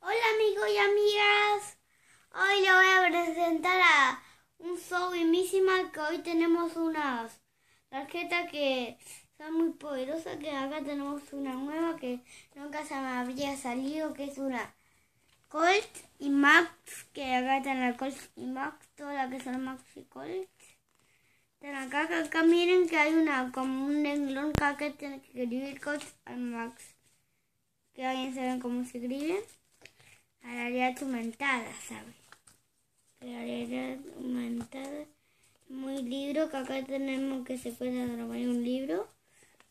Hola amigos y amigas. Hoy les voy a presentar a un show que hoy tenemos unas tarjetas que son muy poderosas que acá tenemos una nueva que nunca se me habría salido que es una Colt y Max que acá están la Colt y Max todas las que son Max y Colt acá, acá, miren que hay una como un englón que tiene que escribir Colt al Max que alguien sabe cómo se escribe. Arariat aumentada, ¿sabe? Arariat aumentada. Muy libro, que acá tenemos que se puede un libro.